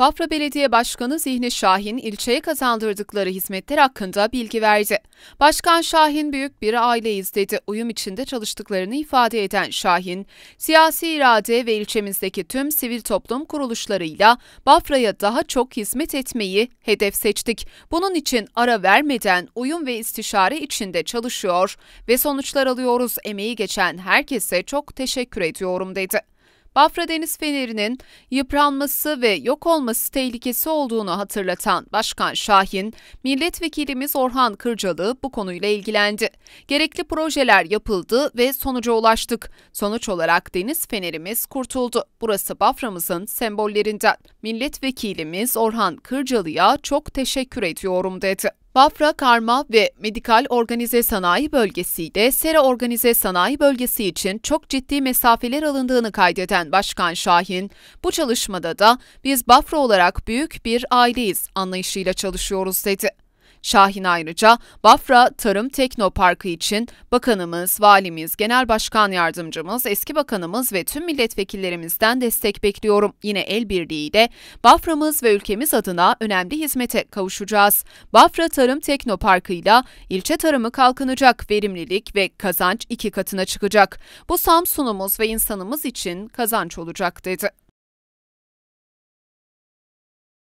Bafra Belediye Başkanı Zihni Şahin ilçeye kazandırdıkları hizmetler hakkında bilgi verdi. Başkan Şahin büyük bir aileyiz dedi. Uyum içinde çalıştıklarını ifade eden Şahin, siyasi irade ve ilçemizdeki tüm sivil toplum kuruluşlarıyla Bafra'ya daha çok hizmet etmeyi hedef seçtik. Bunun için ara vermeden uyum ve istişare içinde çalışıyor ve sonuçlar alıyoruz. Emeği geçen herkese çok teşekkür ediyorum dedi. Bafra Deniz Feneri'nin yıpranması ve yok olması tehlikesi olduğunu hatırlatan Başkan Şahin, milletvekilimiz Orhan Kırcalı bu konuyla ilgilendi. Gerekli projeler yapıldı ve sonuca ulaştık. Sonuç olarak deniz fenerimiz kurtuldu. Burası Bafra'mızın sembollerinden. Milletvekilimiz Orhan Kırcalı'ya çok teşekkür ediyorum dedi. Bafra Karma ve Medikal Organize Sanayi Bölgesi ile Sera Organize Sanayi Bölgesi için çok ciddi mesafeler alındığını kaydeden Başkan Şahin, bu çalışmada da biz Bafra olarak büyük bir aileyiz anlayışıyla çalışıyoruz dedi. Şahin ayrıca Bafra Tarım Teknoparkı için bakanımız, valimiz, genel başkan yardımcımız, eski bakanımız ve tüm milletvekillerimizden destek bekliyorum. Yine el birliğiyle Bafra'mız ve ülkemiz adına önemli hizmete kavuşacağız. Bafra Tarım Teknoparkı ile ilçe tarımı kalkınacak, verimlilik ve kazanç iki katına çıkacak. Bu Samsun'umuz ve insanımız için kazanç olacak dedi.